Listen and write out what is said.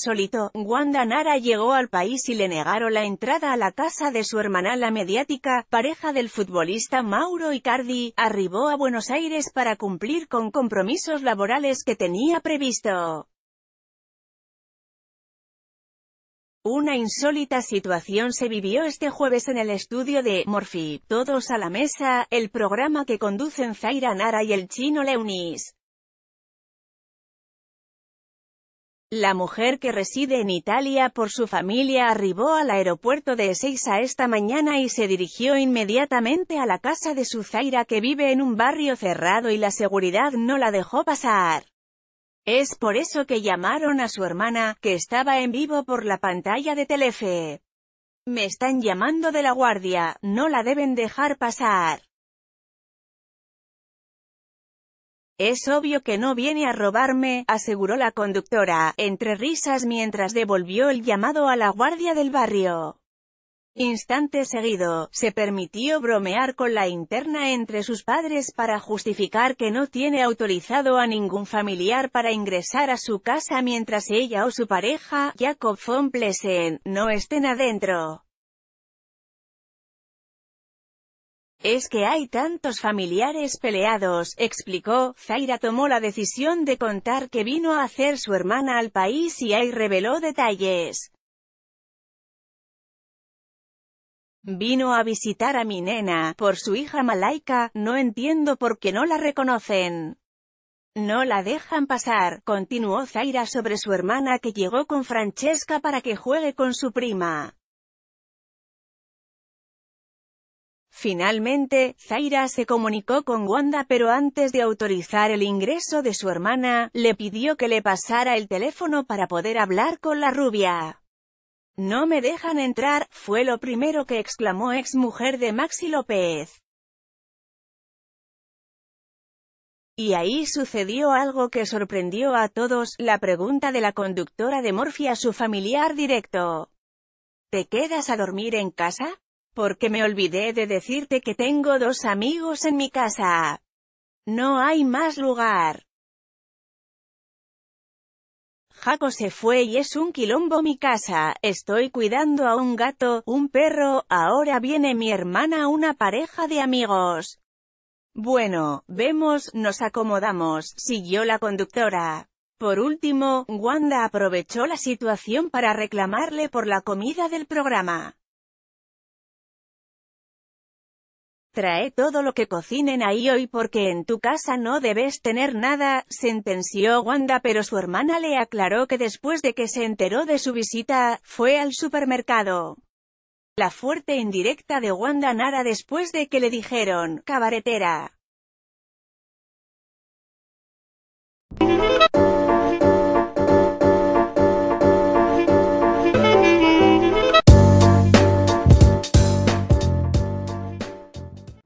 insólito, Wanda Nara llegó al país y le negaron la entrada a la casa de su hermana la mediática, pareja del futbolista Mauro Icardi, arribó a Buenos Aires para cumplir con compromisos laborales que tenía previsto. Una insólita situación se vivió este jueves en el estudio de Morphy, Todos a la Mesa, el programa que conducen Zaira Nara y el chino Leunis. La mujer que reside en Italia por su familia arribó al aeropuerto de Ezeiza esta mañana y se dirigió inmediatamente a la casa de su Zaira que vive en un barrio cerrado y la seguridad no la dejó pasar. Es por eso que llamaron a su hermana, que estaba en vivo por la pantalla de Telefe. Me están llamando de la guardia, no la deben dejar pasar. Es obvio que no viene a robarme, aseguró la conductora, entre risas mientras devolvió el llamado a la guardia del barrio. Instante seguido, se permitió bromear con la interna entre sus padres para justificar que no tiene autorizado a ningún familiar para ingresar a su casa mientras ella o su pareja, Jacob von Plessen, no estén adentro. Es que hay tantos familiares peleados, explicó, Zaira tomó la decisión de contar que vino a hacer su hermana al país y ahí reveló detalles. Vino a visitar a mi nena, por su hija Malaika, no entiendo por qué no la reconocen. No la dejan pasar, continuó Zaira sobre su hermana que llegó con Francesca para que juegue con su prima. Finalmente, Zaira se comunicó con Wanda pero antes de autorizar el ingreso de su hermana, le pidió que le pasara el teléfono para poder hablar con la rubia. «No me dejan entrar», fue lo primero que exclamó ex mujer de Maxi López. Y ahí sucedió algo que sorprendió a todos, la pregunta de la conductora de Morfia a su familiar directo. ¿Te quedas a dormir en casa? Porque me olvidé de decirte que tengo dos amigos en mi casa. No hay más lugar. Jaco se fue y es un quilombo mi casa, estoy cuidando a un gato, un perro, ahora viene mi hermana una pareja de amigos. Bueno, vemos, nos acomodamos, siguió la conductora. Por último, Wanda aprovechó la situación para reclamarle por la comida del programa. Trae todo lo que cocinen ahí hoy porque en tu casa no debes tener nada, sentenció Wanda pero su hermana le aclaró que después de que se enteró de su visita, fue al supermercado. La fuerte indirecta de Wanda Nara después de que le dijeron, cabaretera.